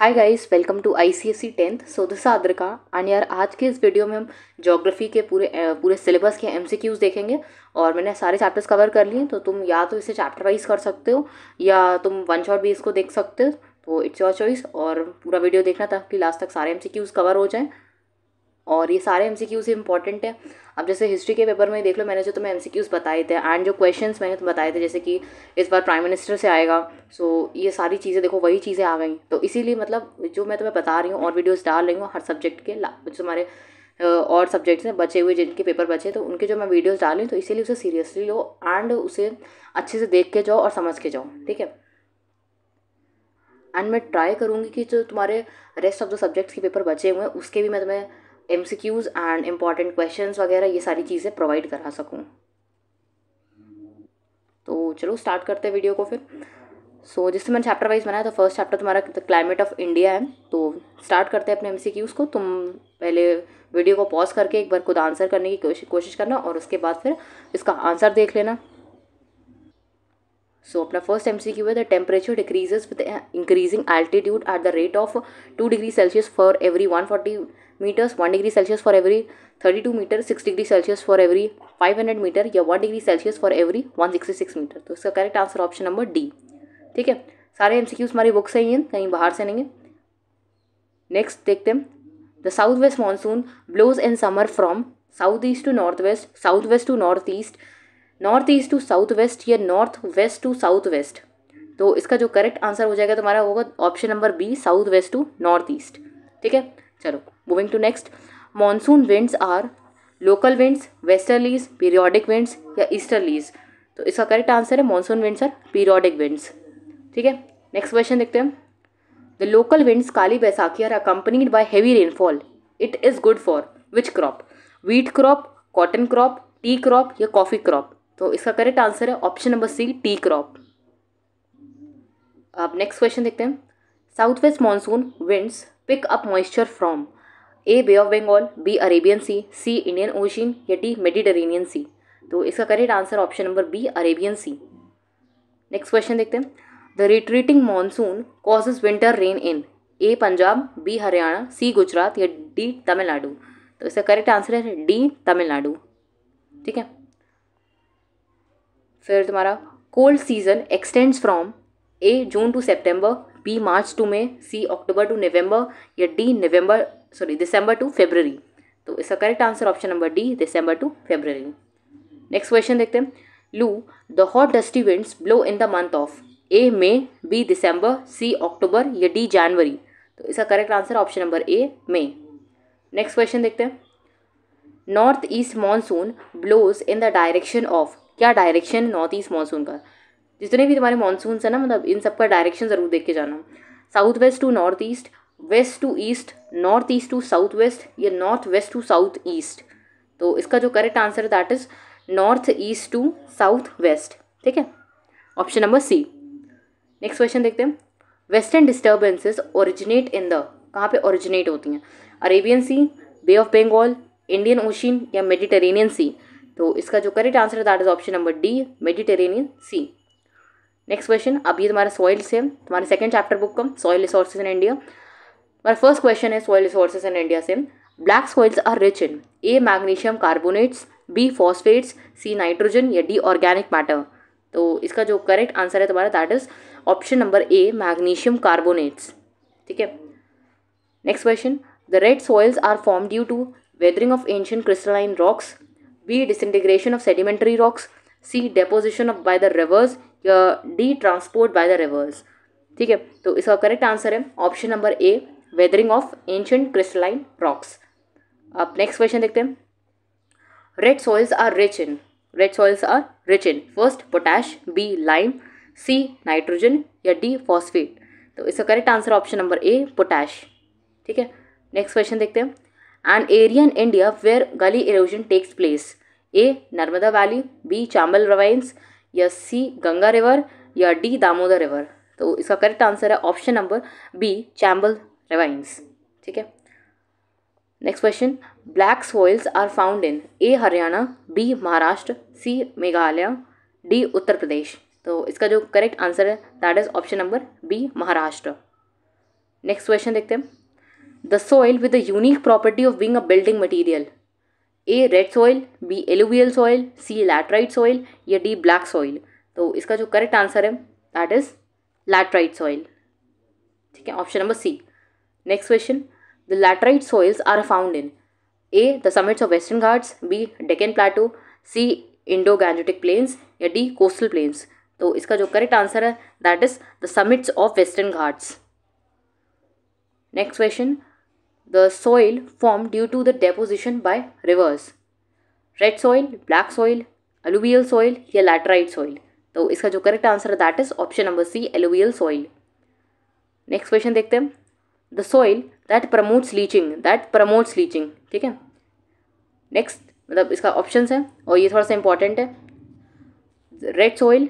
Hi guys welcome to I C S C tenth so this Aadrika and यार आज के इस वीडियो में हम जोग्राफी के पूरे पूरे सिलेबस के एमसीक्यूज़ देखेंगे और मैंने सारे चैप्टर्स कवर कर लिए तो तुम या तो इसे चैप्टर वाइज कर सकते हो या तुम वन शॉट भी इसको देख सकते हो तो इट्स योर चॉइस और पूरा वीडियो देखना ताकि लास्ट तक सारे एम कवर हो जाएँ और ये सारे एम सी क्यूज़ इंपॉर्टेंट है अब जैसे हिस्ट्री के पेपर में देख लो मैंने जो तुम्हें एम सी क्यूज़ बताए थे एंड जो क्वेश्चन मैंने तुम्हें बताए थे जैसे कि इस बार प्राइम मिनिस्टर से आएगा सो ये सारी चीज़ें देखो वही चीज़ें आ गई तो इसीलिए मतलब जो मैं तुम्हें बता रही हूँ और वीडियोज़ डाल रही हूँ हर सब्जेक्ट के जो हमारे और सब्जेक्ट्स में बचे हुए जिनके पेपर बचे तो उनके जो मैं वीडियोज़ डाल रही तो इसीलिए उसे सीरियसली लो एंड उसे अच्छे से देख के जाओ और समझ के जाओ ठीक है एंड मैं ट्राई करूँगी कि जो तुम्हारे रेस्ट ऑफ द सब्जेक्ट्स के पेपर बचे हुए हैं उसके भी मैं तुम्हें M C Qs and important question वगैरह ये सारी चीज़ें प्रोवाइड करा सकूँ तो चलो स्टार्ट करते हैं वीडियो को फिर सो so, जिससे मैंने चैप्टर वाइज बनाया तो फर्स्ट चैप्टर तुम्हारा क्लाइमेट ऑफ इंडिया है तो स्टार्ट करते हैं अपने क्यूज़ को तुम पहले वीडियो को पॉज करके एक बार खुद आंसर करने की कोशिश करना और उसके बाद फिर इसका आंसर देख लेना सो अपना फर्स्ट एम सी क्यू है the temperature decreases with increasing altitude at the rate of two degree Celsius for every one forty metres one degree Celsius for every thirty two metre six degree Celsius for every five hundred metre या one degree Celsius for every one sixty six metre तो इसका correct answer option number D ठीक है सारे M C Qs हमारी book से हैं कहीं बाहर से नहीं है नेक्स्ट देखते हैं the south west monsoon blows in summer from south east to north west south west to north east north east to south west या north west to south west तो इसका जो करेक्ट आंसर हो जाएगा तुम्हारा होगा option number B south west to north east ठीक है चलो moving to next monsoon winds are local winds westerlies periodic winds या ईस्टर्लीज तो इसका करेक्ट आंसर है monsoon winds are periodic winds ठीक है नेक्स्ट क्वेश्चन देखते हैं the local winds Kali Baisakhi are accompanied by heavy rainfall it is good for which crop wheat crop cotton crop tea crop या coffee crop तो इसका correct answer है option number C tea crop अब next question देखते हैं south west monsoon winds pick up moisture from A Bay of Bengal B Arabian Sea C Indian ocean या D Mediterranean Sea तो इसका correct answer option number B Arabian Sea next question देखते हैं the retreating monsoon causes winter rain in A Punjab B Haryana C Gujarat या D Tamil Nadu तो इसका correct answer है D Tamil Nadu ठीक है फिर तुम्हारा cold season extends from A June to September B March to May C October to November या D November sorry December to February तो इसका correct answer option number D December to February next question देखते हैं loo the hot dusty winds blow in the month of A May B December C October या D January तो इसका correct answer option number A May next question देखते हैं north east monsoon blows in the direction of क्या direction है north east monsoon का जितने भी तुम्हारे मानसून है ना मतलब इन सब का डायरेक्शन ज़रूर देख के जाना south west to north east west to east north east to south west या north west to south east तो इसका जो करेक्ट आंसर है that is north east to south west ठीक है option number C next question देखते हैं western disturbances originate in the कहाँ पे ओरिजिनेट होती हैं Arabian Sea Bay of Bengal Indian Ocean या मेडिटेरेनियन सी तो इसका जो करेक्ट आंसर है that is option number D Mediterranean Sea next question अब ये तुम्हारा सॉइल्स से तुम्हारे सेकंड चैप्टर बुक का सॉइल रिसोर्सेज इन इंडिया हमारा फर्स्ट क्वेश्चन है सॉइल रिसोर्सेज इन इंडिया से black soils are rich in A magnesium carbonates B phosphates C nitrogen या डी ऑर्गेनिक मैटर तो इसका जो करेक्ट आंसर है तुम्हारा that is option number A magnesium carbonates ठीक है next question the red soils are form due to weathering of ancient crystalline rocks B Disintegration of sedimentary rocks C deposition of by the rivers या D transport by the rivers ठीक है तो इसका correct answer है option number A weathering of ancient crystalline rocks अब next question देखते हैं red soils are rich in red soils are rich in first potash B lime C nitrogen या D phosphate तो इसका correct answer option number A potash ठीक है next question देखते हैं an area in India where gully erosion takes place. A. Narmada Valley B. Chambal Ravines या C Ganga river या D Damodar river तो इसका करेक्ट आंसर है option number B Chambal ravines ठीक है next question black soils are found in A Haryana B Maharashtra C Meghalaya D Uttar Pradesh तो इसका जो करेक्ट आंसर है that is option number B Maharashtra next question देखते हैं the soil with a unique property of being a building material A red soil B alluvial soil C laterite soil या D black soil तो इसका जो correct answer है that is laterite soil ठीक है option number C next question the laterite soils are found in A the summits of western Ghats B Deccan plateau C Indo Gangetic plains या D coastal plains तो इसका जो correct answer है that is the summits of western Ghats next question the soil formed due to the deposition by rivers red soil black soil alluvial soil या laterite soil तो इसका जो correct answer है that is option number C alluvial soil next question देखते हैं the soil that promotes leaching that promotes leaching ठीक है next मतलब इसका ऑप्शन है और ये थोड़ा सा इंपॉर्टेंट है red soil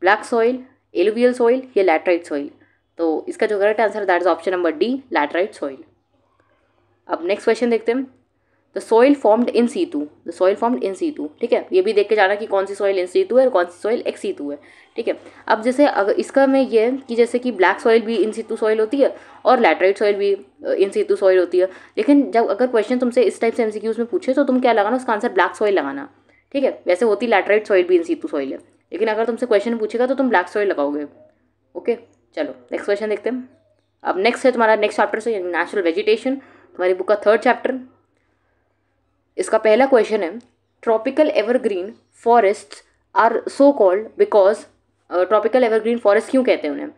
black soil alluvial soil या लैटराइट सॉइल तो इसका जो करेक्ट आंसर है that is option number D laterite soil अब नेक्स्ट क्वेश्चन देखते हैं the soil formed in situ the soil formed in situ ठीक है ये भी देख के जाना कि कौन सी सॉइल इन सीतू है और कौन सी सॉइल एक्स सीतू है ठीक है अब जैसे अगर इसका में ये है कि जैसे कि ब्लैक सॉइल भी इन सीतू सॉइल होती है और लेटराइट सॉइल भी इन सीतू सॉइल होती है लेकिन जब अगर क्वेश्चन तुमसे इस टाइप से एम में पूछे तो तुम क्या लगाना उसका आंसर ब्लैक सॉइल लगाना ठीक है वैसे होती लेटराइट सॉइल भी इन सीतू सॉइल है लेकिन अगर तुमसे क्वेश्चन पूछेगा तो तुम ब्लैक सॉइल लगाओगे ओके चलो नेक्स्ट क्वेश्चन देखते हैं अब नेक्स्ट है तुम्हारा नेक्स्ट चैप्टर से नेचुरल वेजिटेशन हमारी बुक का थर्ड चैप्टर इसका पहला क्वेश्चन है tropical evergreen forest are so called because tropical evergreen forest क्यों कहते हैं उन्हें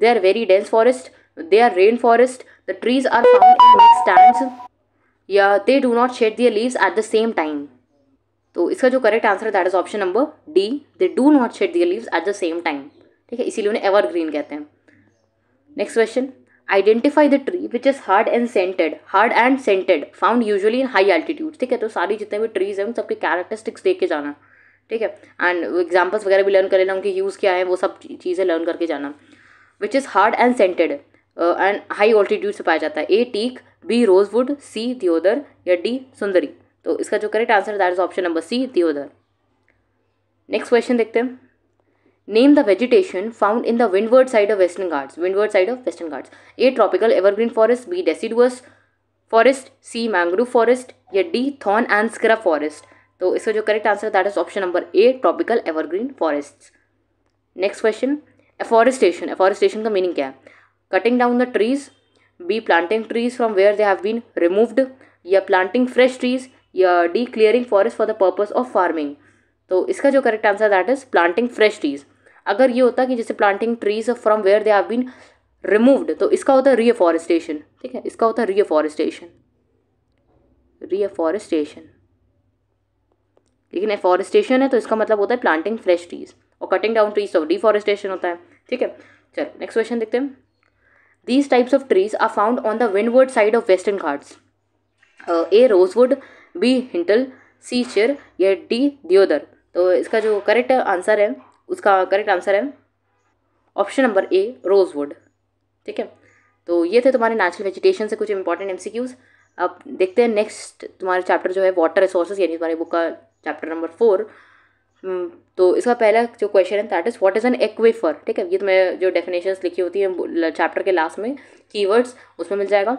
they are very dense forest they are rain forest the trees are found in stand या they do not shed their leaves at the same time तो इसका जो correct answer है that is option number D they do not shed their leaves at the same time ठीक है इसीलिए उन्हें evergreen कहते हैं next question identify the tree which is hard and scented hard and scented found usually in high altitude ठीक है तो सारी जितने भी ट्रीज़ हैं उन सबके कैरेक्टरिस्टिक्स देख के जाना ठीक है एंड एग्जाम्पल्स वगैरह भी लर्न कर लेना उनके यूज़ क्या है वो सब चीज़ें लर्न करके जाना which is hard and scented and high altitude से पाया जाता है A teak B rosewood C deodar या डी सुंदरी तो इसका जो correct answer that is option number C deodar next question देखते हैं Name the vegetation found in the windward side of Western Ghats. Windward side of Western Ghats. A. Tropical evergreen forest. B. Deciduous forest. C. Mangrove forest. या D. Thorn and scrub forest. तो इसका जो correct answer that is option number A tropical evergreen forest next question afforestation afforestation का meaning क्या है cutting down the trees B planting trees from where they have been removed या planting fresh trees या D clearing forest for the purpose of farming तो इसका जो correct answer that is planting fresh trees अगर ये होता कि जैसे planting trees from where they have been removed तो इसका होता है रीअफॉरेस्टेशन ठीक है इसका होता है रीअफॉरेस्टेशन रीअफॉरेस्टेशन लेकिन एफॉरेस्टेशन है तो इसका मतलब होता है प्लांटिंग फ्रेश ट्रीज और cutting down trees of deforestation होता है ठीक है चल नेक्स्ट क्वेश्चन देखते हैं these types of trees are found on the windward side of western Ghats A rosewood B hintal C chir या डी दियोदर तो इसका जो करेक्ट आंसर है उसका करेक्ट आंसर है ऑप्शन नंबर ए रोजवुड ठीक है तो ये थे तुम्हारे नेचुरल वेजिटेशन से कुछ इंपॉर्टेंट एम अब देखते हैं नेक्स्ट तुम्हारे चैप्टर जो है वाटर रिसोर्सेज यानी तुम्हारी बुक का चैप्टर नंबर फोर तो इसका पहला जो क्वेश्चन है that is what is an aquifer ठीक है ये तुम्हें जो डेफिनेशन लिखी होती है चैप्टर के लास्ट में कीवर्ड्स उसमें मिल जाएगा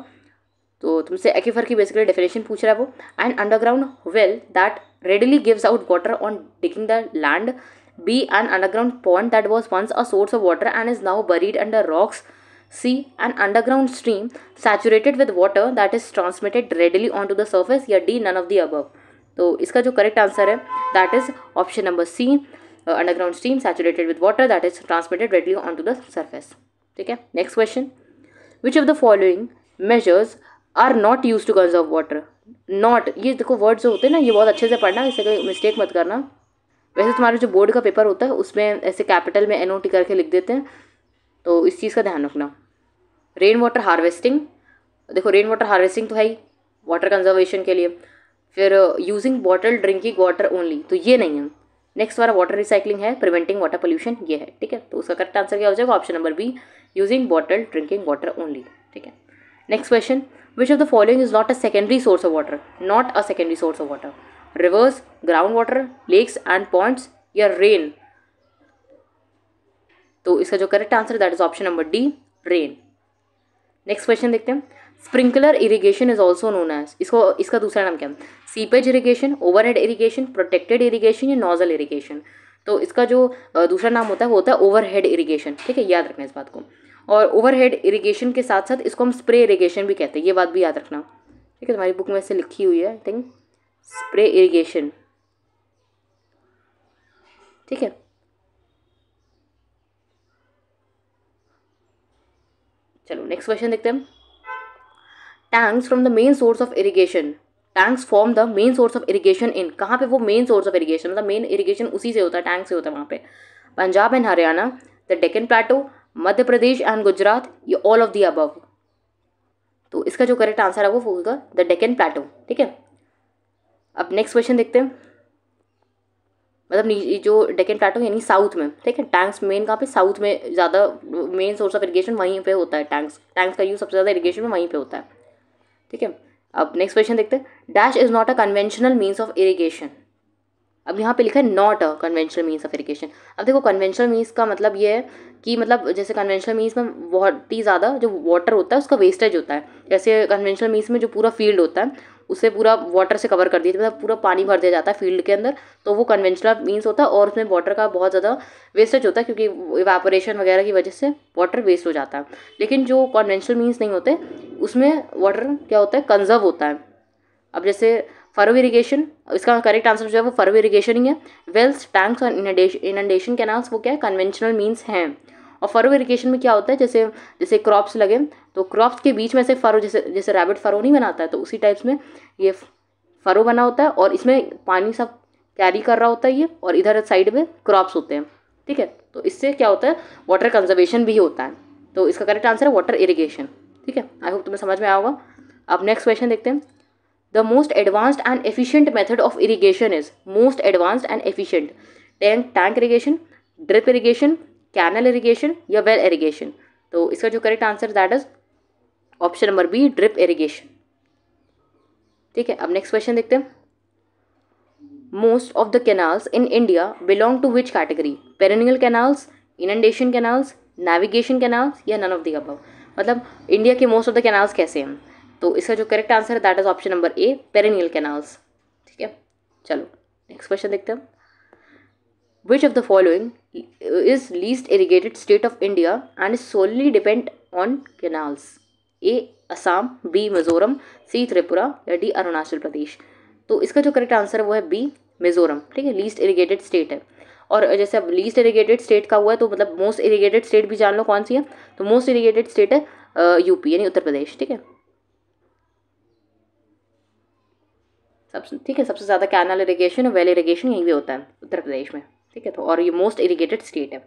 तो तुमसे एक्वेफर की बेसिकली डेफिनेशन पूछ रहा है वो and underground well that readily gives out water on digging the land B. An underground pond that was once a source of water and is now buried under rocks. C. An underground stream saturated with water that is transmitted readily onto the surface. या D. None of the above. तो इसका जो correct answer है that is option number C underground steam saturated with water that is transmitted readily on to the surface ठीक है next question which of the following measures are not use to conserve water not ये देखो words होते हैं ना ये बहुत अच्छे से पढ़ना इससे कोई मिस्टेक मत करना वैसे तुम्हारे जो बोर्ड का पेपर होता है उसमें ऐसे कैपिटल में एन करके लिख देते हैं तो इस चीज़ का ध्यान रखना रेन वाटर हार्वेस्टिंग देखो रेन वाटर हार्वेस्टिंग तो है ही वाटर कंजर्वेशन के लिए फिर using bottle drinking water only तो ये नहीं है नेक्स्ट वाला वाटर रिसाइकलिंग है प्रिवेंटिंग वाटर पोल्यूशन ये है ठीक है तो उसका करेक्ट आंसर क्या हो जाएगा option number B using bottle drinking water only ठीक है next question which of the following is not a secondary source of water not a secondary source of water rivers, water lakes and ponds या rain तो इसका जो correct answer that is option number D rain next question देखते हैं sprinkler irrigation is also known as इसको इसका दूसरा नाम क्या है seepage over head irrigation protected irrigation या नॉजल इरीगेशन तो इसका जो दूसरा नाम होता है वो होता है ओवर हेड इरीगेशन ठीक है याद रखना इस बात को और ओवरहेड इरीगेशन के साथ साथ इसको हम स्प्रे इरीगेशन भी कहते हैं ये बात भी याद रखना ठीक है तुम्हारी बुक में ऐसे लिखी हुई है आई थिंक स्प्रे इरिगेशन ठीक है चलो नेक्स्ट क्वेश्चन देखते हैं tanks from the main source of irrigation tanks form the main source of irrigation in कहाँ पे वो मेन सोर्स ऑफ इरिगेशन मतलब मेन इरिगेशन उसी से होता है टैंक से होता है वहाँ पे Punjab and Haryana the Deccan plateau Madhya Pradesh and Gujarat ये ऑल ऑफ दी अबव तो इसका जो करेक्ट आंसर है वो होगा द डेकन प्लाटो ठीक है अब नेक्स्ट क्वेश्चन देखते हैं मतलब जो डेकन प्लाटो यानी साउथ में ठीक है टैंक्स मेन कहाँ पे साउथ में ज़्यादा मेन सोर्स ऑफ इरीगेशन वहीं पे होता है टैंक्स टैंक्स का यूज़ सबसे ज़्यादा इरीगेशन में वहीं पे होता है ठीक है अब नेक्स्ट क्वेश्चन देखते हैं dash is not a conventional means of irrigation अब यहाँ पे लिखा है not a conventional means of irrigation अब देखो कन्वेंशनल मीन्स का मतलब ये है कि मतलब जैसे कन्वेंशनल मीन्स में बहुत ही ज़्यादा जो वाटर होता है उसका वेस्टेज होता है जैसे कन्वेंशनल मीन्स में जो पूरा फील्ड होता है उसे पूरा वाटर से कवर कर दिया जाता मतलब पूरा पानी भर दिया जाता है फील्ड के अंदर तो वो कन्वेंशनल मीन्स होता है और उसमें वाटर का बहुत ज़्यादा वेस्टेज होता है क्योंकि इवेपोरेशन वगैरह की वजह से वाटर वेस्ट हो जाता है लेकिन जो कन्वेंशनल मीन्स नहीं होते उसमें वाटर क्या होता है कंजर्व होता है अब जैसे फरो इरीगेशन इसका करेक्ट आंसर जो है वो फरो इरीगेशन ही है वेल्स टैंक्स और इनडेशन कैनाल्स वो क्या है कन्वेंशनल मीन्स हैं और फरो इरीगेशन में क्या होता है जैसे जैसे क्रॉप्स लगे तो क्रॉप्स के बीच में से फरो जैसे जैसे रैबिट फरो नहीं बनाता है तो उसी टाइप्स में ये फरो बना होता है और इसमें पानी सब कैरी कर रहा होता है ये और इधर साइड में क्रॉप्स होते हैं ठीक है तो इससे क्या होता है वाटर कंजर्वेशन भी होता है तो इसका करेक्ट आंसर है वाटर इरीगेशन ठीक है आई होप तुम्हें समझ में आया होगा अब नेक्स्ट क्वेश्चन देखते हैं the most advanced and efficient method of irrigation is most advanced and efficient tank tank irrigation drip irrigation canal irrigation या वेल इरीगेशन तो इसका जो correct answer that is option number B drip irrigation ठीक है अब next question देखते हैं most of the canals in India belong to which category perennial canals inundation canals navigation canals या नन ऑफ द अबव मतलब India के most of the canals कैसे हैं तो इसका जो करेक्ट आंसर है that is option number A perennial canals ठीक है चलो नेक्स्ट क्वेश्चन देखते हैं which of the following is least irrigated state of India and is solely depend on canals. A Assam B Mizoram C Tripura या डी अरुणाचल प्रदेश तो इसका जो करेक्ट आंसर है वो है बी मिज़ोरम ठीक है लीस्ट इरीगेटेड स्टेट है और जैसे अब लीस्ट इरीगेटेड स्टेट का हुआ है तो मतलब मोस्ट इरीगेटेड स्टेट भी जान लो कौन सी है तो मोस्ट इरीगेटेड स्टेट है यूपी यानी उत्तर प्रदेश ठीक है सबसे ठीक है सबसे ज़्यादा कैनाल इरीगेशन और वेल इरीगेशन यहीं भी होता है उत्तर प्रदेश में ठीक है तो और ये मोस्ट इरीगेटेड स्टेट है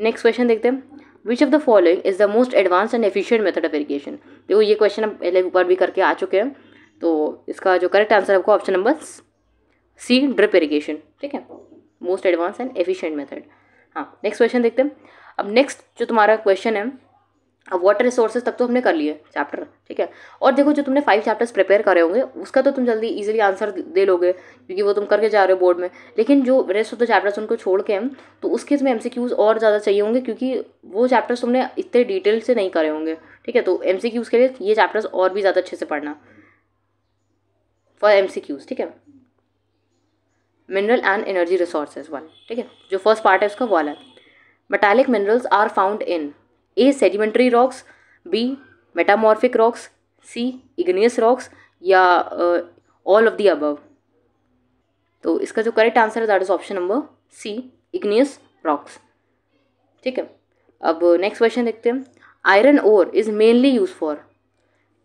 नेक्स्ट क्वेश्चन देखते हैं which of the following is the most advance and efficient method of irrigation देखो ये क्वेश्चन हम पहले ऊपर भी करके आ चुके हैं तो इसका जो करेक्ट आंसर है आपको option number C drip irrigation ठीक है most advance and efficient method हाँ नेक्स्ट क्वेश्चन देखते हैं अब नेक्स्ट जो तुम्हारा क्वेश्चन है अब वाटर रिसोर्सेज तक तो हमने कर लिए चैप्टर ठीक है और देखो जो तुमने फाइव चैप्टर्स प्रिपेयर करे होंगे उसका तो तुम जल्दी इजीली आंसर दे लोगे क्योंकि वो तुम करके जा रहे हो बोर्ड में लेकिन जो रेस्ट ऑफ द चैप्टर्स उनको छोड़ के हम तो उसके इसमें एम और ज़्यादा चाहिए होंगे क्योंकि वो चैप्टर्स तुमने इतने डिटेल से नहीं करे होंगे ठीक है तो एम के लिए ये चैप्टर्स और भी ज़्यादा अच्छे से पढ़ना फॉर एम ठीक है mineral and energy resources one ठीक है जो फर्स्ट पार्ट है उसका वाला metallic minerals are found in A sedimentary rocks B metamorphic rocks C igneous rocks या ऑल ऑफ दी अबव तो इसका जो करेक्ट आंसर है that is option number C igneous rocks ठीक है अब नेक्स्ट क्वेश्चन देखते हैं iron ore is mainly use for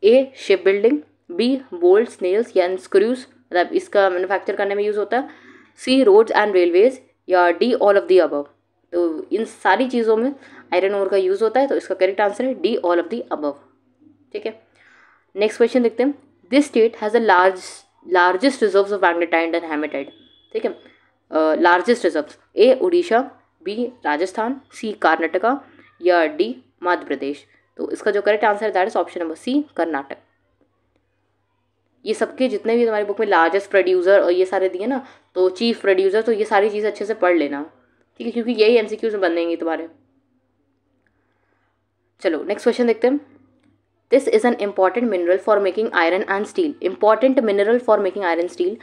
A ship building B bolts nails या स्क्रूज मतलब इसका मैन्युफैक्चर करने में यूज़ होता है सी रोड्स एंड रेलवेज या D all of the above तो इन सारी चीज़ों में आयरन ओर का यूज़ होता है तो इसका करेक्ट आंसर है D all of the above ठीक है नेक्स्ट क्वेश्चन देखते हैं this state has a large largest reserve of magnetite and hematite ठीक है largest reserve A Orissa B Rajasthan C Karnataka या डी मध्य प्रदेश तो इसका जो करेक्ट आंसर है that is option number C Karnataka ये सबके जितने भी तुम्हारी बुक में लार्जेस्ट प्रोड्यूसर और ये सारे दिए ना तो चीफ प्रोड्यूसर तो ये सारी चीज़ अच्छे से पढ़ लेना ठीक है क्योंकि यही एम सी क्यूज बनेंगे तुम्हारे चलो नेक्स्ट क्वेश्चन देखते हैं this is an important mineral for making iron and steel important mineral for making iron steel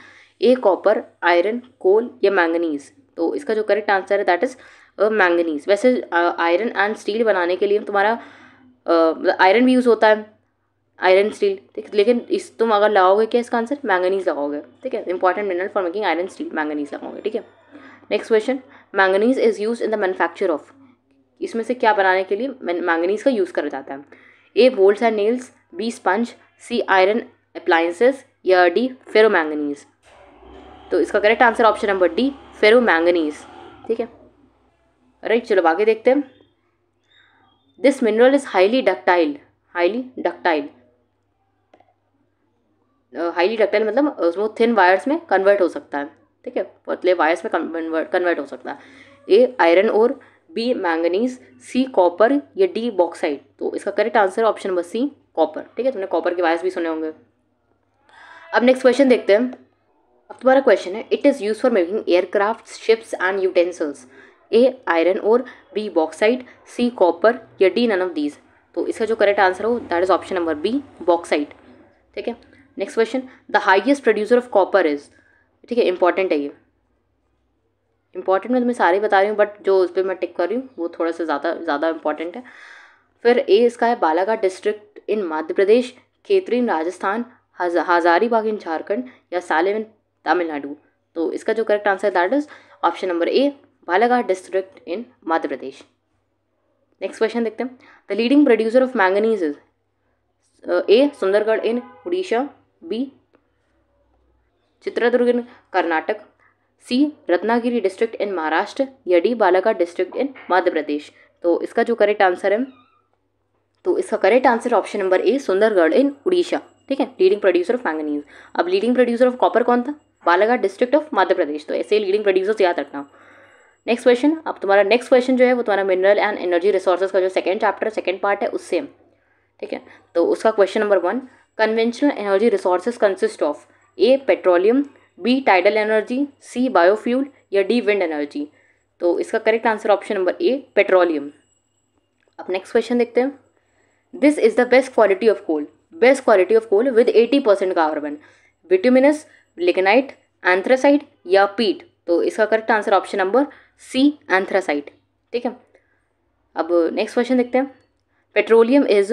A copper iron coal या मैंगनीज तो इसका जो करेक्ट आंसर है दैट इज़ मैंगनीज वैसे आयरन एंड स्टील बनाने के लिए तुम्हारा आयरन मतलब भी यूज़ होता है आयरन स्टील ठीक लेकिन इस तुम अगर लगाओगे क्या इसका आंसर मैंगनीज लगाओगे ठीक है important mineral for making iron steel manganese लगाओगे ठीक है next question manganese is use in the manufacture of इसमें से क्या बनाने के लिए मैंगनीज का यूज़ करा जाता है A bolt and nails B sponge C iron appliances या डी फेरो मैंगनीज तो इसका correct answer option number D ferro manganese ठीक है राइट चलो आगे देखते हैं this mineral is highly ductile highly ductile highly ductile मतलब उसमें थिन वायर्स में कन्वर्ट हो सकता है ठीक है पतले वायर्स में कन्वर्ट कन्वर्ट हो सकता है ए आयरन और बी मैंगनीज सी कॉपर या डी बॉक्साइड तो इसका correct answer option number C copper ठीक है तुमने कॉपर के वायरस भी सुने होंगे अब नेक्स्ट क्वेश्चन देखते हैं अब तुम्हारा क्वेश्चन है it is use for making aircraft ships and utensils A iron और बी बॉक्साइड सी कॉपर या डी नन ऑफ दीज तो इसका जो करेक्ट आंसर हो that is option number B bauxite ठीक है next question the highest producer of copper is ठीक है इंपॉर्टेंट है ये इंपॉर्टेंट तो मैं तुम्हें सारे बता रही हूँ बट जो उस पर मैं टिक कर रही हूँ वो थोड़ा सा ज़्यादा ज़्यादा इंपॉर्टेंट है फिर ए इसका है Balaghat district in Madhya Pradesh Khetri Rajasthan Hazaribagh in Jharkhand या सालेम इन तमिलनाडु तो इसका जो correct answer that is option number A Balaghat district in Madhya Pradesh next question देखते हैं the leading producer of manganese is A Sundargarh in Orissa B Chitradurga in Karnataka C Ratnagiri district in Maharashtra या D Balaghat district in Madhya Pradesh तो इसका जो करेक्ट आंसर है तो इसका correct answer option number A Sundargarh in Orissa ठीक है लीडिंग प्रोड्यूसर ऑफ मैंगनीज अब लीडिंग प्रोड्यूसर ऑफ कॉपर कौन था बालाघाट डिस्ट्रिक्ट ऑफ मध्य प्रदेश तो ऐसे लीडिंग प्रोड्यूसर्स याद रखना नेक्स्ट क्वेश्चन अब तुम्हारा नेक्स्ट क्वेश्चन जो है वो तुम्हारा मिनरल एंड एनर्जी रिसोर्सेज का जो सेकंड चैप्टर सेकंड पार्ट है उससे ठीक है तो उसका question number one conventional energy resources consist of A petroleum B tidal energy C biofuel या डी विंड एनर्जी तो इसका correct answer option number A petroleum अब नेक्स्ट क्वेश्चन देखते हैं this is the best quality of coal best quality of coal with eighty percent carbon bituminous lignite anthracite या peat तो इसका correct answer option number C anthracite ठीक है अब next question देखते हैं petroleum is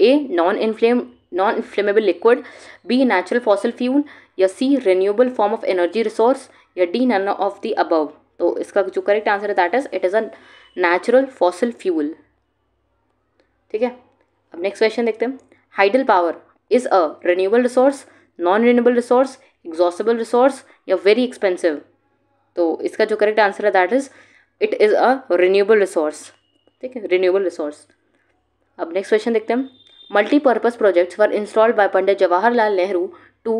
A non inflame non inflammable liquid B natural fossil fuel या C renewable form of energy resource या D none of the above तो इसका जो करेक्ट आंसर है that is it is a natural fossil fuel ठीक है अब next question देखते हैं hydel power is a renewable resource non renewable resource exhaustible resource या वेरी एक्सपेंसिव तो इसका जो करेक्ट आंसर है that is it is a renewable resource ठीक है रिन्यूएबल रिसोर्स अब नेक्स्ट क्वेश्चन देखते हैं multipurpose projects were installed by Pandit Jawaharlal Nehru to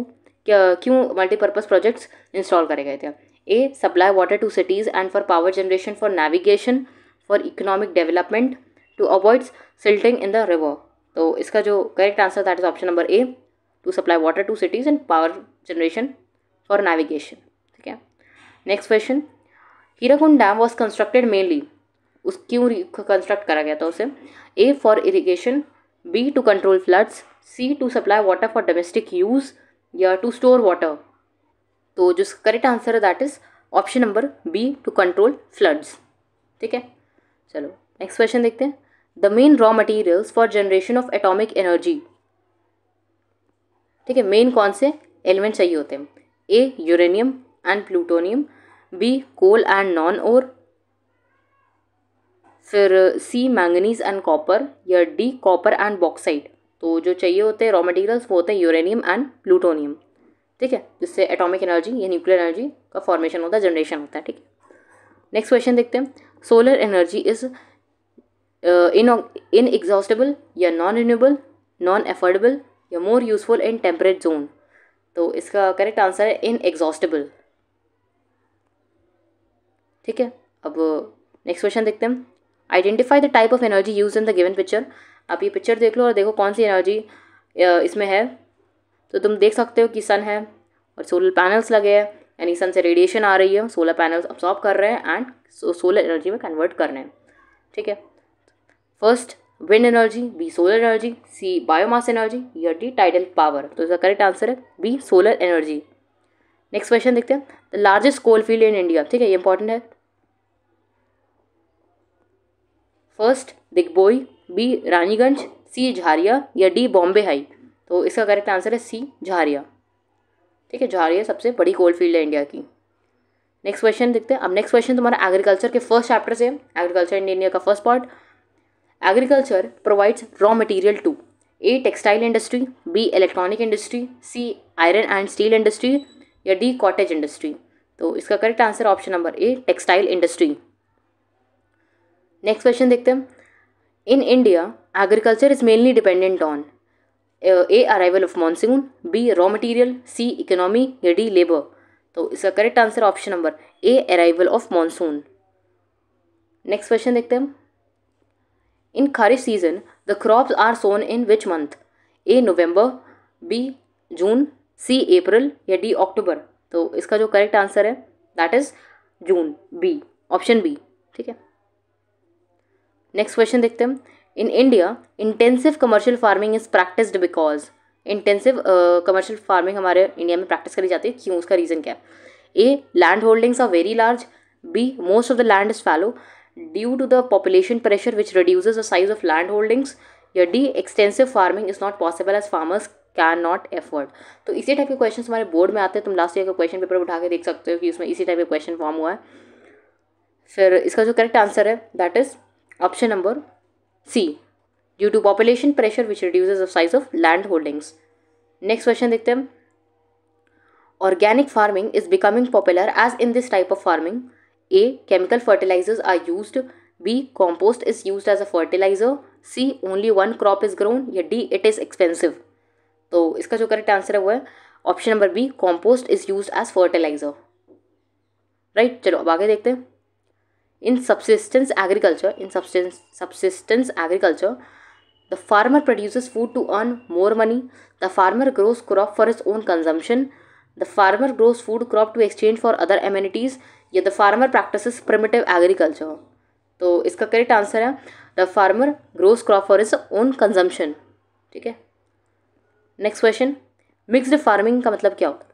क्यों मल्टीपर्पज़ प्रोजेक्ट्स इंस्टॉल करे गए थे A supply water to cities and for power generation for navigation for economic development to avoid silting in the river तो इसका जो correct answer that is option number A to supply water to cities and power generation for navigation ठीक है next question Hirakud dam was constructed mainly उस क्यों construct करा गया था उसे A for irrigation B to control floods C to supply water for domestic use या to store water तो जो करेक्ट आंसर है that is option number B to control floods ठीक है चलो नेक्स्ट क्वेश्चन देखते हैं the main raw materials for generation of atomic energy ठीक है मेन कौन से एलिमेंट चाहिए होते हैं A uranium and plutonium B coal and non और फिर सी मैंगनीज एंड कॉपर या डी कॉपर एंड बॉक्साइड तो जो चाहिए होते हैं रॉ मटेरियल्स वो होते हैं यूरेनियम एंड प्लूटोनियम ठीक है जिससे एटॉमिक एनर्जी या न्यूक्लियर एनर्जी का फॉर्मेशन होता है जनरेशन होता है ठीक है नेक्स्ट क्वेश्चन देखते हैं solar energy is in inexhaustible या नॉन रिन्यूएबल नॉन एफोर्डेबल या more useful in temperate zone तो इसका करेक्ट आंसर है इन एग्जॉस्टेबल ठीक है अब नेक्स्ट क्वेश्चन देखते हैं identify the type of energy used in the given picture आप ये पिक्चर देख लो और देखो कौन सी एनर्जी इसमें है तो तुम देख सकते हो कि सन है और सोलर पैनल्स लगे हैं यानी सन से रेडिएशन आ रही है सोलर पैनल्स अब्सॉर्ब कर रहे हैं एंड सोलर एनर्जी में कन्वर्ट कर रहे हैं ठीक है first wind energy B solar energy C biomass energy या डी टाइडल पावर तो इसका करेक्ट आंसर है B solar energy next question देखते हैं the largest coal field in India ठीक है ये इंपॉर्टेंट है first Digboi B Raniganj C Jharia या डी बॉम्बे हाई तो इसका करेक्ट आंसर है सी झारिया ठीक है झारिया सबसे बड़ी कोल्ड फील्ड है इंडिया की नेक्स्ट क्वेश्चन देखते हैं अब नेक्स्ट क्वेश्चन तुम्हारा एग्रीकल्चर के फर्स्ट चैप्टर से एग्रीकल्चर इन इंडिया का first part agriculture provides raw material to A textile industry B electronic industry C iron and steel industry या डी कॉटेज इंडस्ट्री तो इसका correct answer option number A textile industry next question देखते हैं In India, agriculture is mainly dependent on uh, A. Arrival of monsoon B. Raw material C. Economy या D. Labor तो इसका correct answer option number A arrival of monsoon next question देखते हैं in kharif season the crops are sown in which month A November B June C April या D October तो इसका जो correct answer है that is June B option B ठीक है next question देखते हैं in India intensive commercial farming is practised because intensive commercial farming हमारे इंडिया में प्रैक्टिस करी जाती है क्यों उसका रीज़न क्या है A land holdings are very large B most of the land is fallow due to the population pressure which reduces the size of land holdings या D extensive farming is not possible as farmers can not afford तो इसी type के question हमारे board में आते हैं तुम last year का क्वेश्चन पेपर उठा के देख सकते हो कि उसमें इसी टाइप के क्वेश्चन फॉर्म हुआ है फिर इसका जो करेक्ट आंसर है that is Option number C. Due to population pressure which reduces the size of land holdings. Next question देखते हैं Organic farming is becoming popular as in this type of farming. A. Chemical fertilizers are used. B. Compost is used as a fertilizer. C. Only one crop is grown. या D. It is expensive. तो इसका जो correct answer है वो है option number B compost is use as fertiliser right चलो अब आगे देखते हैं in subsistence agriculture in substance subsistence agriculture the farmer produce food to earn more money the farmer grows crop for his own consumption the farmer grows food crop to exchange for other amenities या the farmer practice primitive agriculture तो इसका correct answer है the farmer grows crop for his own consumption ठीक है next question mixed farming का मतलब क्या होता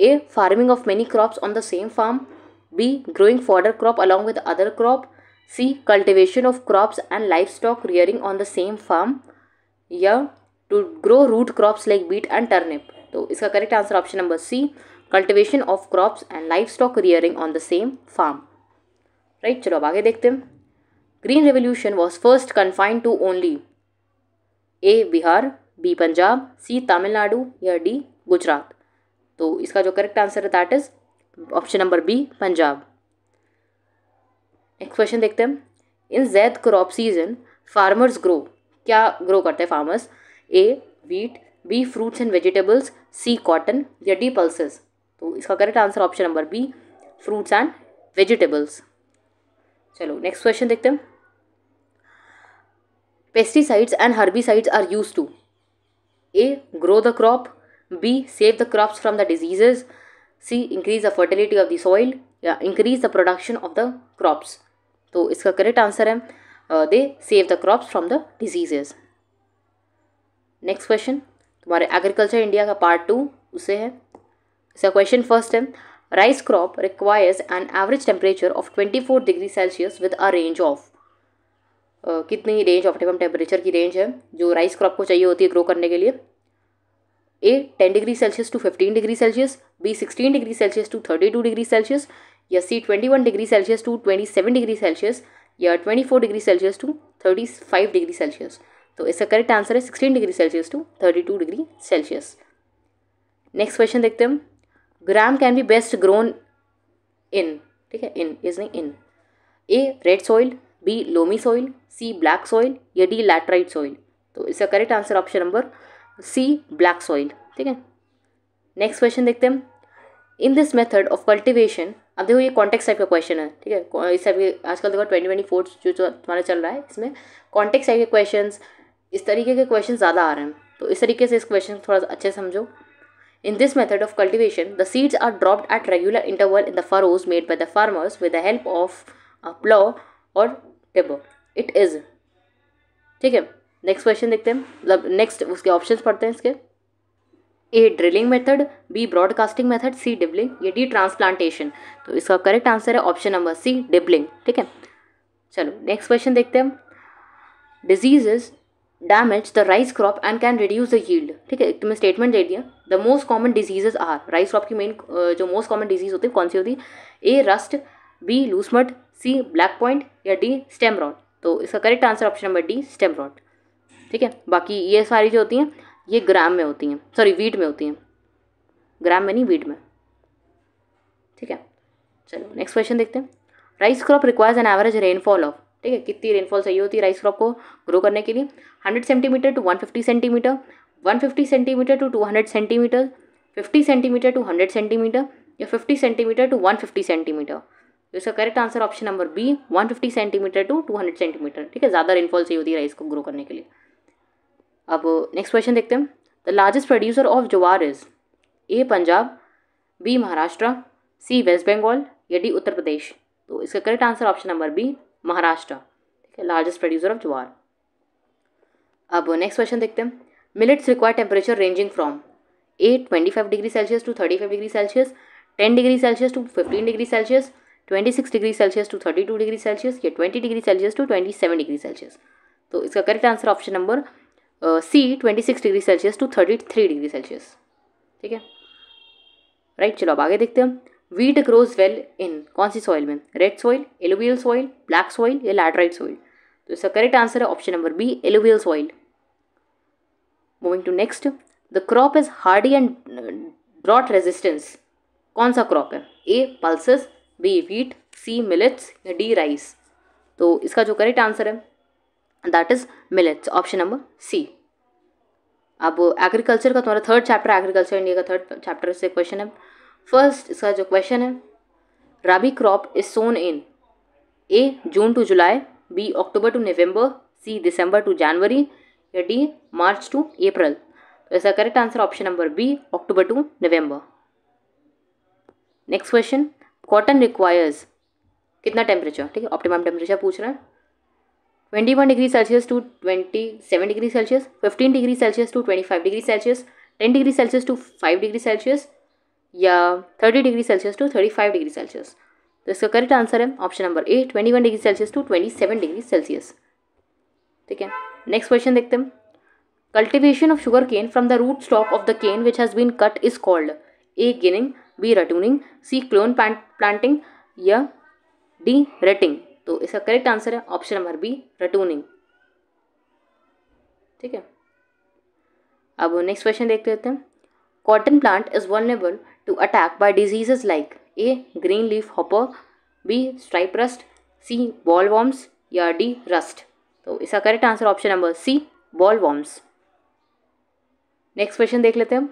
है A farming of many crops on the same farm B growing fodder crop along with other crop C cultivation of crops and life stock rearing on the same farm या to grow root crops like beet and turnip तो इसका correct answer option number C cultivation of crops and life stock rearing on the same farm right चलो अब आगे देखते हैं green revolution was first confined to only A Bihar B Punjab C Tamil Nadu या D Gujarat तो इसका जो करेक्ट आंसर है that is option number B Punjab next question देखते हैं in zaid crop season farmers grow क्या ग्रो करते हैं farmers A wheat B fruits and vegetables C cotton या डी पल्सेस तो इसका correct answer option number B fruits and vegetables चलो next question देखते हैं pesticides and herbicides are use to A grow the crop B save the crops from the diseases C increase the fertility of the soil या increase the production of the crops तो इसका correct answer है they save the crops from the diseases next question तुम्हारे agriculture India का part two उसे है इसका question first है rice crop requires an average temperature of twenty four degree Celsius with a range of कितनी range optimum temperature की range है जो राइस क्रॉप को चाहिए होती है ग्रो करने के लिए A ten degree Celsius to fifteen degree Celsius B sixteen degree Celsius to thirty two degree Celsius या C twenty one degree Celsius to twenty seven degree Celsius या twenty four degree Celsius to thirty five degree Celsius तो इसका correct answer है sixteen degree Celsius to thirty two degree Celsius next question देखते हैं gram can be best grown in ठीक है in is नहीं इन A red soil B loamy soil C black soil या D laterite soil तो इसका correct answer option number C black soil ठीक है नेक्स्ट क्वेश्चन देखते हैं in this method of cultivation अब देखो ये कॉन्टेक्स्ट टाइप का क्वेश्चन है ठीक है इस टाइप के आजकल देखो ट्वेंटी ट्वेंटी फोर्थ जो तुम्हारा चल रहा है इसमें कॉन्टेक्ट टाइप के क्वेश्चन इस तरीके के क्वेश्चन ज़्यादा आ रहे हैं तो इस तरीके से इस क्वेश्चन थोड़ा अच्छे समझो in this method of cultivation the seeds are dropped at regular interval in the furrows made by the farmers with the help of plough और or इट इज़ ठीक है नेक्स्ट क्वेश्चन देखते हैं मतलब नेक्स्ट उसके ऑप्शंस पढ़ते हैं इसके A drilling method B broadcasting method C dibbling ये डी ट्रांसप्लांटेशन तो इसका करेक्ट आंसर है ऑप्शन नंबर सी डिबलिंग ठीक है चलो नेक्स्ट क्वेश्चन देखते हैं हम diseases damage the rice crop and can reduce the yield ठीक है तुम्हें तो स्टेटमेंट दे दिया the most common diseases are rice crop की मेन जो मोस्ट कॉमन डिजीज होती है कौन सी होती है A rust B loose smut C black point या डी स्टेम तो इसका correct answer option number D stem ठीक है बाकी ये सारी जो होती हैं ये ग्राम में होती हैं सॉरी वीट में होती हैं ग्राम में नहीं वीट में ठीक है चलो नेक्स्ट क्वेश्चन देखते हैं rice crop requires an average rainfall of ठीक है कितनी रेनफॉल सही होती है राइस क्रॉप को ग्रो करने के लिए hundred centimetre to one fifty centimetre one fifty centimetre to two hundred centimetre fifty centimetre to hundred centimetre या fifty centimetre to one fifty centimetre इसका correct answer option number B one fifty centimetre to two hundred centimetre ठीक है ज़्यादा rainfall चाहिए होती है rice को grow करने के लिए अब नेक्स्ट क्वेश्चन देखते हैं the largest producer of jowar is A Punjab B Maharashtra C West Bengal या डी उत्तर प्रदेश तो इसका correct answer option number B Maharashtra ठीक है लार्जेस्ट प्रोड्यूसर ऑफ जवार अब नेक्स्ट क्वेश्चन देखते हैं millets require temperature ranging from A twenty five degree Celsius to thirty five degree Celsius ten degree Celsius to fifteen degree Celsius twenty six degree Celsius to thirty two degree Celsius या twenty degree Celsius to twenty seven degree Celsius तो इसका correct answer option number C twenty six degree Celsius to thirty three degree Celsius ठीक है right चलो अब आगे देखते हैं वीट ग्रोज वेल इन कौन सी सॉइल में red soil alluvial soil black soil या लैटराइट सॉइल तो इसका करेक्ट आंसर है option number B alluvial soil moving to next the crop is hardy and drought resistance कौन सा क्रॉप है A pulses B wheat C millets या D rice तो इसका जो करेक्ट आंसर है that is millets option number C अब agriculture का तुम्हारा थर्ड चैप्टर एग्रीकल्चर इंडिया का थर्ड चैप्टर से क्वेश्चन है फर्स्ट इसका जो क्वेश्चन है rabi crop is sown in A June to July B October to November C December to January या डी मार्च टू अप्रैल तो इसका correct answer option number B October to November next question cotton requires कितना temperature ठीक है optimum temperature पूछ रहे हैं twenty one degree Celsius to twenty seven degree Celsius fifteen degree Celsius to twenty five degree Celsius ten degree Celsius to five degree Celsius या thirty degree Celsius to thirty five degree Celsius तो इसका correct answer है option number A twenty one degree Celsius to twenty seven degree Celsius ठीक है next question देखते हैं cultivation of sugar cane from the root stock of the cane which has been cut is called A ginning B ratooning C clone planting या D rating तो इसका correct answer है option number B ratooning ठीक है अब next तो question देख लेते हैं cotton plant is vulnerable to attack by diseases like A green leaf hopper B stripe rust C boll worms या डी रस्ट तो इसका correct answer option number C boll worms next question देख लेते हैं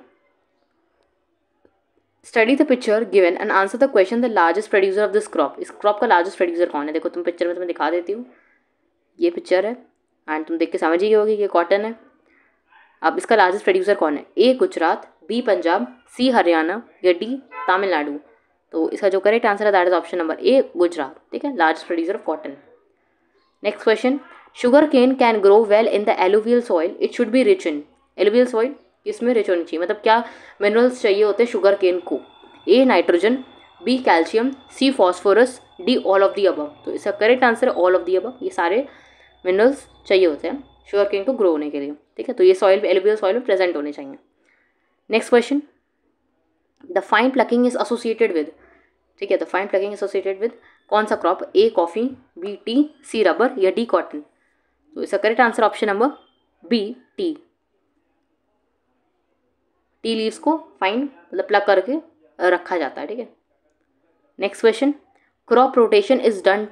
study the picture given and answer the question the largest producer of this crop इस crop का largest producer कौन है देखो तुम पिक्चर में तुम्हें दिखा देती हूँ ये पिक्चर है एंड तुम देख के समझ ही होगी कि कॉटन है अब इसका लार्जेस्ट प्रोड्यूसर कौन है A Gujarat B Punjab C Haryana या डी तमिलनाडु तो इसका जो करेक्ट आंसर है that is option number A Gujarat ठीक है largest producer of cotton next question sugar cane can grow well in the alluvial soil it should be rich in alluvial soil किसमें rich होनी चाहिए मतलब क्या मिनरल्स चाहिए होते हैं शुगर केन को A nitrogen B calcium C phosphorus D all of the above तो इसका करेक्ट आंसर है ऑल ऑफ दी अबव ये सारे मिनरल्स चाहिए होते हैं शुगर केन को ग्रो होने के लिए ठीक है तो ये सॉइल एलिबियल सॉइल में प्रेजेंट होने चाहिए next question the fine plucking is associated with ठीक है the fine plucking associated with कौन सा crop A coffee B tea C rubber या डी कॉटन तो इसका correct answer option number B tea tea leaves को फाइन मतलब plug करके रखा जाता है ठीक है next question crop rotation is done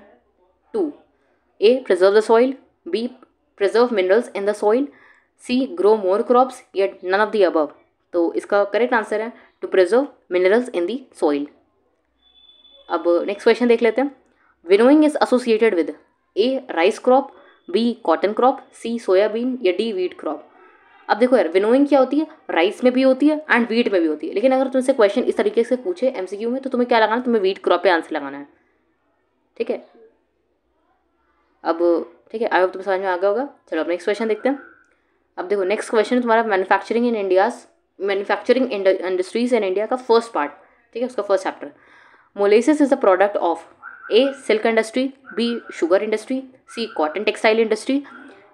to A preserve the soil be preserve minerals in the soil C grow more crops या none of the above तो इसका करेक्ट आंसर है to preserve minerals in the soil अब next question देख लेते हैं winnowing is associated with A rice crop B cotton crop C soybean या D wheat crop अब देखो यार विनोइंग क्या होती है राइस में भी होती है एंड वीट में भी होती है लेकिन अगर तुमसे क्वेश्चन इस तरीके से पूछे क्यू में तो तुम्हें क्या लगाना तुम्हें वीट क्रॉप पे आंसर लगाना है ठीक है अब ठीक है आई होप तुम्हें समझ में आ गया होगा चलो अब नेक्स्ट क्वेश्चन देखते हैं अब देखो नेक्स्ट क्वेश्चन तुम्हारा manufacturing in India's manufacturing industries in India का फर्स्ट पार्ट ठीक है उसका first chapter molasses is the product of A silk industry B sugar industry C cotton textile industry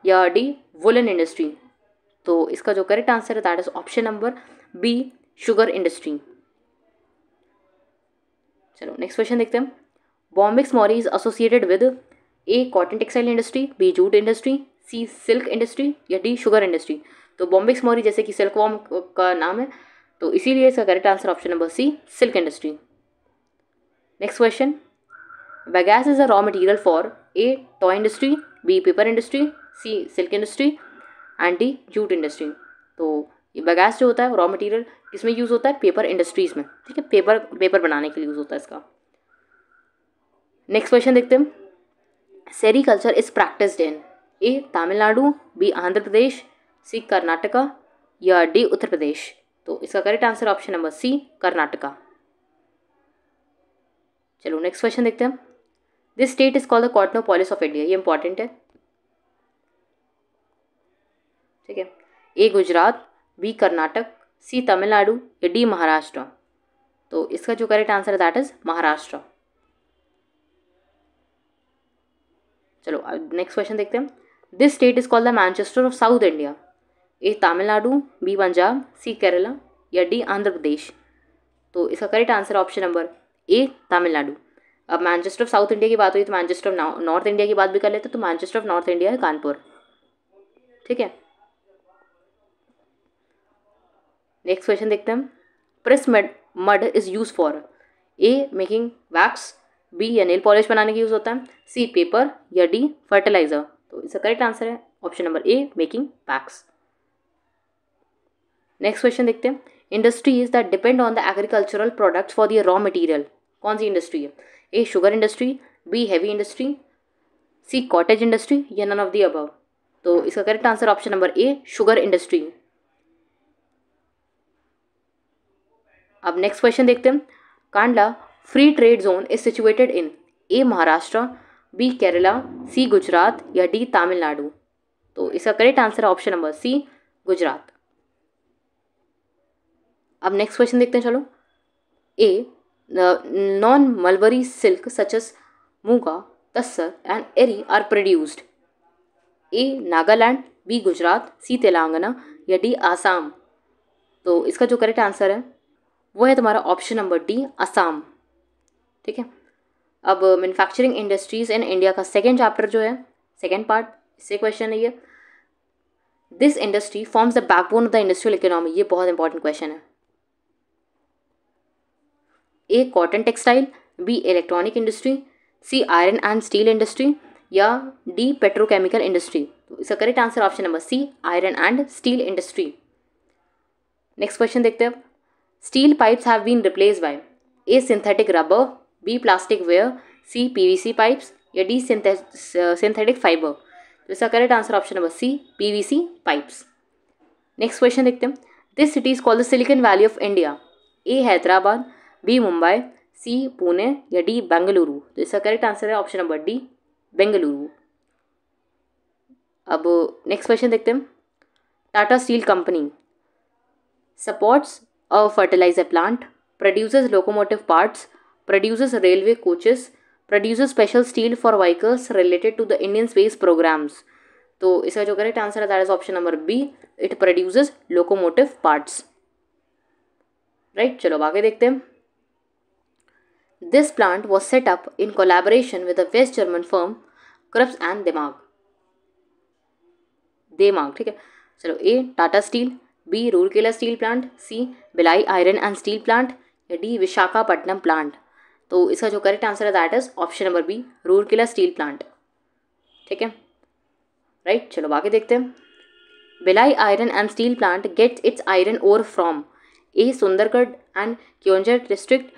या डी वुलन इंडस्ट्री तो इसका जो correct answer है that is option number B sugar industry चलो next question देखते हैं Bombyx mori is associated with A cotton textile industry B jute industry C silk industry या D sugar industry तो Bombyx mori जैसे कि silk worm का नाम है तो इसीलिए इसका correct answer option number C silk industry next question bagasse is a raw material for A toy industry B paper industry C silk industry and D jute industry तो ये बगैस जो होता है रॉ मटेरियल इसमें यूज़ होता है पेपर इंडस्ट्रीज़ में ठीक है पेपर पेपर बनाने के लिए यूज़ होता है इसका नेक्स्ट क्वेश्चन देखते हैं sericulture is practised in A Tamil Nadu B Andhra Pradesh C Karnataka या डी उत्तर प्रदेश तो इसका correct answer option number C Karnataka चलो नेक्स्ट क्वेश्चन देखते हैं this state is called the cottonopolis of India ये इंपॉर्टेंट है ठीक है A Gujarat B Karnataka C Tamil Nadu या डी महाराष्ट्र तो इसका जो करेक्ट आंसर है दैट इज महाराष्ट्र चलो नेक्स्ट क्वेश्चन देखते हैं this state is called the Manchester of South India A Tamil Nadu B Punjab C Kerala या डी आंध्र प्रदेश तो इसका correct answer option number A Tamil Nadu अब मैनचेस्टर ऑफ साउथ इंडिया की बात हुई तो मैनचेस्टर ऑफ नॉर्थ इंडिया की बात भी कर लेते तो मैनचेस्टर ऑफ नॉर्थ इंडिया है कानपुर ठीक है नेक्स्ट क्वेश्चन देखते हैं press mud is use for A making wax B या नेल पॉलिश बनाने के यूज़ होता है सी पेपर या डी फर्टिलाइजर तो इसका करेक्ट आंसर है option number A making wax next question देखते हैं industry is that depend on the agricultural products for the raw material कौन सी इंडस्ट्री है A sugar industry B heavy industry C cottage industry या none of the above तो इसका correct answer option number A sugar industry अब next question देखते हैं Kandla free trade zone is situated in A Maharashtra B Kerala C Gujarat या D Tamil Nadu तो इसका correct answer है ऑप्शन नंबर सी गुजरात अब नेक्स्ट क्वेश्चन देखते हैं चलो a non mulberry silk such as muga tussar and eri are produced A Nagaland B Gujarat C Telangana या डी आसाम तो इसका जो करेक्ट आंसर है वो है तुम्हारा ऑप्शन नंबर डी असम ठीक है अब मैन्युफैक्चरिंग इंडस्ट्रीज़ इन इंडिया का सेकेंड चैप्टर जो है सेकेंड पार्ट इससे क्वेश्चन है ये this industry forms the backbone of the industrial economy ये बहुत इंपॉर्टेंट क्वेश्चन है A cotton textile B electronic industry C iron and steel industry या डी पेट्रोकेमिकल इंडस्ट्री तो इसका correct answer option number C iron and steel industry next question देखते हैं Steel pipes have been replaced by A. Synthetic rubber B. Plastic wear C. PVC pipes या D synthetic fibre तो इसका correct answer option number C P V C pipes next question देखते हैं this city is call the Silicon Valley of India A Hyderabad B Mumbai C Pune या D Bengaluru तो इसका correct answer है option number D Bengaluru अब next question देखते हैं Tata steel company supports a fertilizer plant, produces locomotive parts, produces railway coaches, produces special steel for vehicles related to the Indian space programs. तो इसका जो correct answer है that is option number B it produces locomotive parts right चलो आगे देखते हैं this plant was set up in collaboration with a West German firm Krupps and Demag Demag ठीक है चलो A Tata steel B Rourkela steel plant C Bhilai iron and steel plant या D Visakhapatnam plant तो इसका जो करेक्ट आंसर है that is option number B Rourkela steel plant ठीक है राइट चलो आगे देखते हैं Bhilai iron and steel plant gets its iron ore from A Sundargarh and Keonjhar district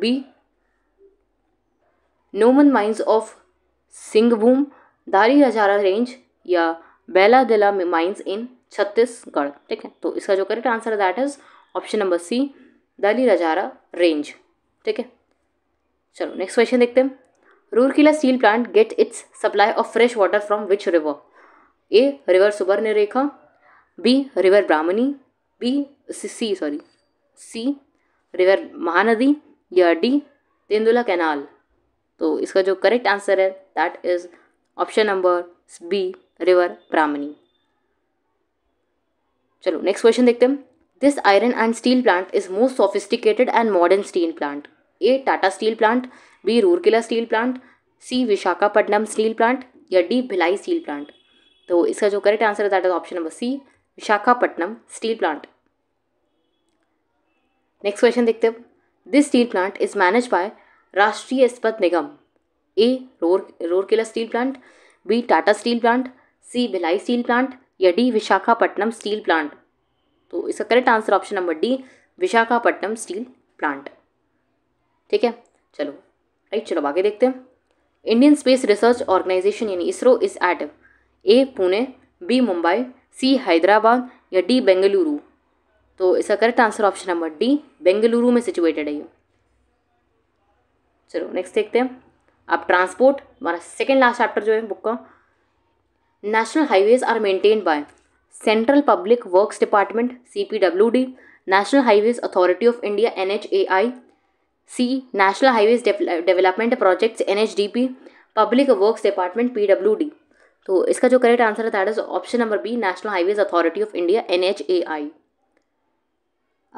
B Noamundi mines of Singhbhum Dalli Rajhara range या बेला दिला माइंस इन छत्तीसगढ़ ठीक है तो इसका जो करेक्ट आंसर है that is option number C Dalli Rajhara range ठीक है चलो नेक्स्ट क्वेश्चन देखते हैं Rourkela steel plant get its supply of fresh water from which river A river Subarnarekha B river Brahmani B C sorry C river Mahanadi या D Tendula canal तो इसका जो correct answer है that is option number B river Brahmani चलो next question देखते हैं this iron and steel plant is most sophisticated and modern steel plant A Tata steel plant B Rourkela steel plant C Visakhapatnam steel plant या D Bhilai steel plant तो इसका जो correct answer है that is option number C Visakhapatnam steel plant next question देखते हैं this steel plant is manage by Rashtriya Ispat Nigam A रोर Rourkela steel plant B Tata steel plant C Bhilai steel plant या D Visakhapatnam steel plant तो इसका correct answer option number D Visakhapatnam steel plant ठीक है चलो right चलो आगे देखते हैं इंडियन स्पेस रिसर्च ऑर्गेनाइजेशन यानी ISRO is at A Pune B Mumbai C Hyderabad या डी बेंगलुरु तो इसका correct answer option number D Bengaluru में सिचुएटेड है ये चलो नेक्स्ट देखते हैं आप ट्रांसपोर्ट हमारा सेकेंड लास्ट चैप्टर जो है बुक का National highways are maintained by Central Public Works Department CPWD, National Highways Authority of India NHAI, C. National Highways De Development Projects NHDP, public works department P तो इसका जो correct answer है that is option number B national highways authority of India N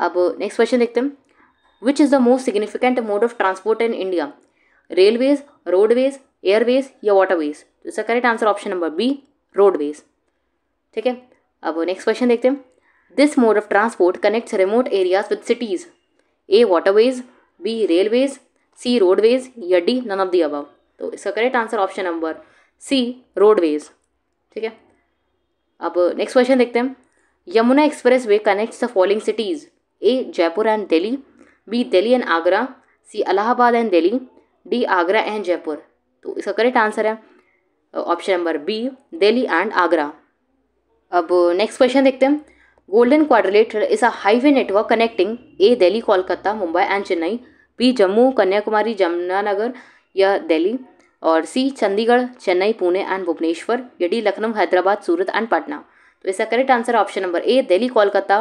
अब next question देखते हैं which is the most significant mode of transport in India railways roadways airways या waterways तो इसका correct answer option number B roadways ठीक है अब next question देखते हैं this mode of transport connects remote areas with cities A waterways B railways C roadways या D none of the above तो इसका correct answer option number C roadways ठीक है अब नेक्स्ट क्वेश्चन देखते हैं Yamuna expressway connects the following cities A Jaipur and Delhi B Delhi and Agra C Allahabad and Delhi D Agra and Jaipur तो इसका करेक्ट आंसर है option number B Delhi and Agra अब नेक्स्ट क्वेश्चन देखते हैं golden quadrilateral is a highway network connecting A Delhi Kolkata Mumbai and Chennai B Jammu Kanyakumari Jamunanagar या दिल्ली और C Chandigarh Chennai Pune and Bhubaneswar या D Lucknow Hyderabad Surat and Patna तो इसका correct answer option number A Delhi Kolkata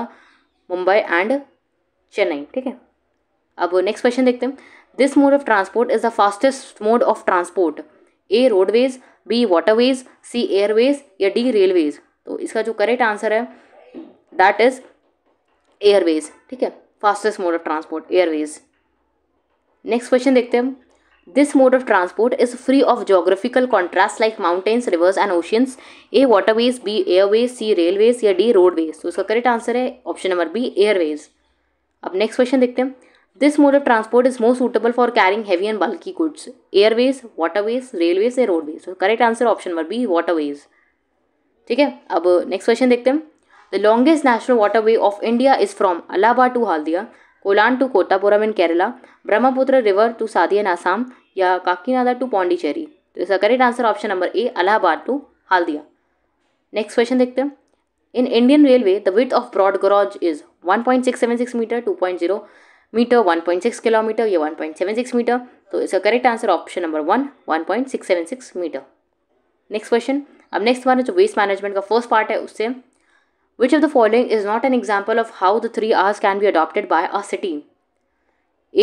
Mumbai and Chennai ठीक है अब नेक्स्ट क्वेश्चन देखते हैं this mode of transport is the fastest mode of transport A roadways B waterways C airways या डी रेलवेज तो इसका जो करेक्ट आंसर है दैट इज एयरवेज ठीक है fastest mode of transport airways next question देखते हैं this mode of transport is free of geographical contrast like mountains rivers and oceans A waterways B airways C railways या D roadways तो इसका correct answer है option number B airways अब next question देखते हैं this mode of transport is most suitable for carrying heavy and bulky goods airways waterways railways या roadways correct answer option number B waterways ठीक है अब next question देखते हैं the longest national way of India is from Allahabad to Haldia Kollam to Kottapuram in Kerala Brahmaputra river to Sadiya in Assam या Kakinada to Pondicherry तो इसका correct answer option number A Allahabad to Haldia next question देखते हैं in Indian railway the width of broad is one point six seven six metre two point zero metre 1.6 kilometre या 1.76 metre तो इसका correct answer option number one 1.676 metre next question अब next हमारा जो waste management का first part है उससे which of the following is not an example of how the three Rs can be adopted by a city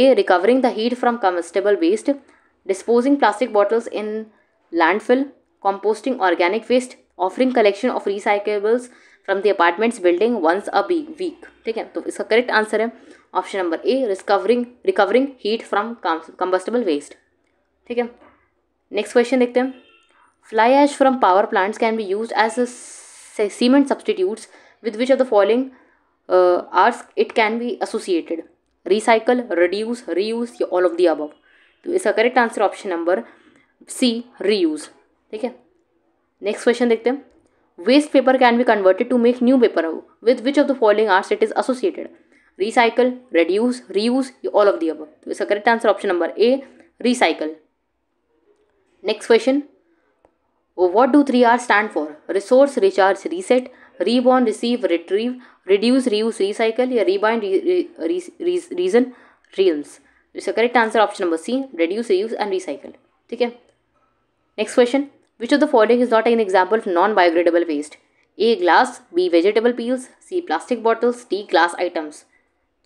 A recovering the heat from combustible waste disposing plastic bottles in landfill composting organic waste offering collection of recyclables from the apartments building once a week ठीक है तो इसका correct answer है option number A recovering recovering heat from combustible waste ठीक है next question देखते हैं fly ash from power plants can be use as cement substitutes with which of the following Rs it can be associated recycle reduce reuse all of the above तो इसका correct answer option number C reuse ठीक है next question देखते हैं Waste paper can be converted to make new paper. With which of the following arts it is associated? Recycle, reduce, reuse, all of the above. So a correct answer option number A, recycle. Next question. Oh, what do 3R stand for? Resource, recharge, reset, reborn, receive, retrieve, reduce, reuse, recycle, या rebind, re, re, re, reason, realms. So correct answer option number C, reduce, reuse, and recycle. ठीक है Next question. Which of the following is not an example of non-biodegradable waste? A glass B vegetable peels C plastic bottles D glass items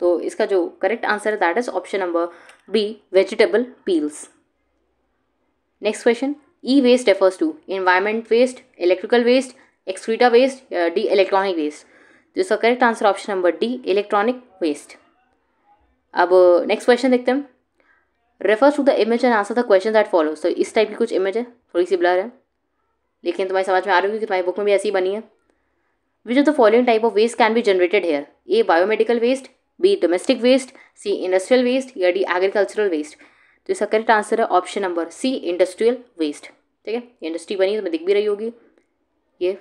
तो इसका जो correct answer है that is option number B vegetable peels next question E waste refers to environment waste electrical waste excreta waste D electronic waste तो इसका correct answer option number D electronic waste अब next uh, question देखते हैं refers to the image and answer the question that follow so इस type की कुछ image है थोड़ी सी ब्लर है लेकिन तुम्हारी समझ में आ रही होगी कि तुम्हारी बुक में भी ऐसी बनी है which of the following type of waste can be generated here A biomedical waste B domestic waste C industrial waste या डी एग्रीकल्चरल वेस्ट तो इसका करेक्ट आंसर है option number C industrial waste ठीक है इंडस्ट्री बनी तुम्हें दिख भी रही होगी ये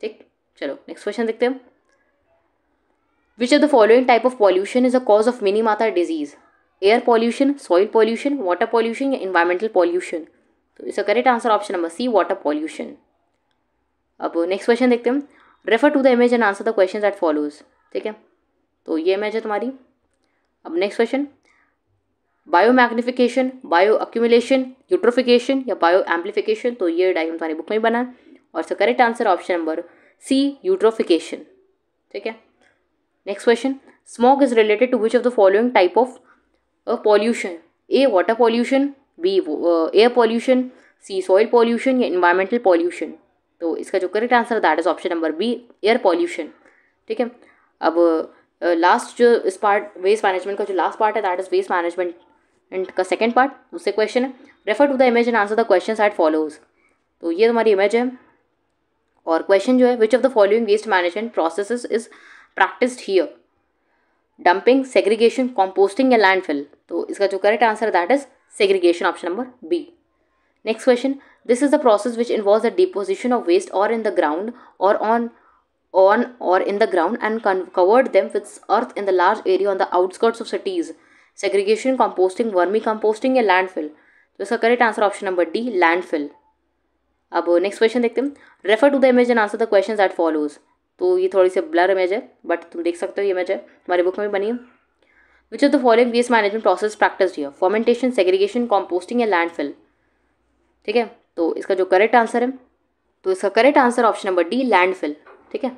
ठीक चलो नेक्स्ट क्वेश्चन देखते हैं which are the following type of pollution is a cause of Minamata disease air pollution soil pollution water pollution या इन्वायरमेंटल पॉल्यूशन तो इसका correct answer option number C water pollution अब next question देखते हैं refer to the image and answer the question that follows ठीक है तो ये इमेज है तुम्हारी अब next question bio magnification bio accumulation eutrophication या बायो एम्पलीफिकेशन तो ये डायग्राम तुम्हारी बुक में बना है और इसका correct answer option number C eutrophication ठीक है next question smog is related to which of the following type of pollution A water pollution B air pollution C soil pollution या इन्वायरमेंटल पॉल्यूशन तो इसका जो correct answer that is option number B air pollution ठीक है अब last जो इस part waste management का जो लास्ट पार्ट है that is waste management and का सेकेंड पार्ट उससे क्वेश्चन है refer to the image and answer the question that follows तो ये हमारी इमेज है और क्वेश्चन जो है which of the following waste management process is practised here dumping segregation composting या लैंडफिल तो इसका जो correct answer that is segregation option number B. Next question. This is the process which involves the deposition of waste or in the ground or on on or in the ground and covered them with earth in the large area on the outskirts of cities. Segregation, composting, vermicomposting या landfill. तो इसका correct answer option number D landfill अब next question देखते हैं refer to the image and answer the question that follows तो ये थोड़ी सी ब्लर इमेज है बट तुम देख सकते हो ये इमेज है तुम्हारी बुक में भी बनी है which of the following waste management process practice here? Fermentation, segregation composting या फिल ठीक है तो इसका जो करेक्ट आंसर है तो इसका correct answer option number D landfill ठीक है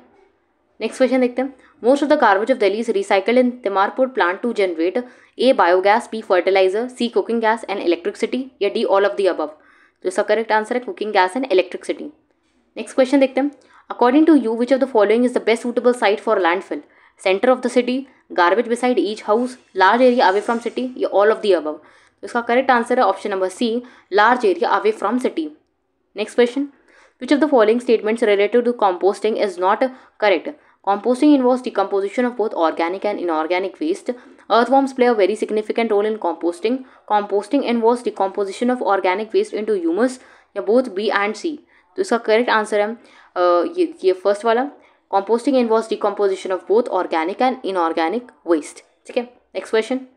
नेक्स्ट क्वेश्चन देखते हैं most of the garbage of Delhi is recycled in Timarpur plant to generate A biogas B fertilizer C cooking gas and electricity या D all of the above तो इसका correct answer है cooking gas and electricity next question देखते हैं according to you which of the following is the best suitable site for landfill centre of the city garbage beside each house large area away from city या all of the above इसका correct answer है option number C large area away from city next question which of the following statements related to composting is not correct composting in involve decomposition of बहुत organic and inorganic waste earth worms play a very significant role in composting composting in involve decomposition of organic waste in into humus या both B and C तो इसका correct answer है uh, ये ये first वाला composting involves decomposition of both organic and inorganic waste Okay. next question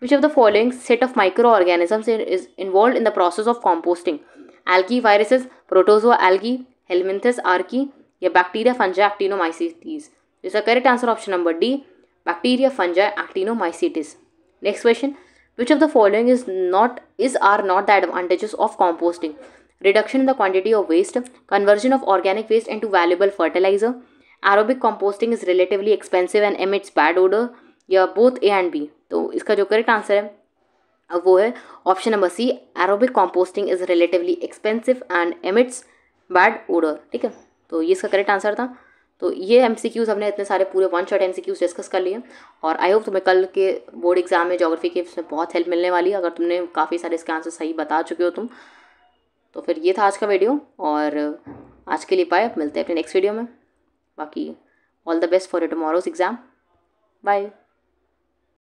which of the following set of microorganisms is involved in the process of composting algae viruses protozoa algae helminthes archaea fungi, actinomycetes. This is a correct answer. Option number D: bacteria, fungi, actinomycetes. Next question: which of the following is not is are not the advantages of composting reduction in the quantity of waste conversion of organic waste into valuable fertilizer Arabic is relatively expensive and emits bad odour या both A and B तो इसका जो correct answer है वो है option number C aerobic composting is relatively expensive and emits bad odour ठीक है तो ये इसका करेक्ट आंसर था तो ये एम सी क्यूज़ हमने इतने सारे पूरे one shot M C Qs discuss कर लिए और आई होप तुम्हें कल के बोर्ड एग्जाम में जोग्राफी के इसमें बहुत हेल्प मिलने वाली है अगर तुमने काफ़ी सारे इसके आंसर सही बता चुके हो तुम तो फिर ये था आज का वीडियो और आज के लिए पाए मिलते हैं अपने नेक्स्ट वीडियो में बाकी all the best for your tomorrow's exam bye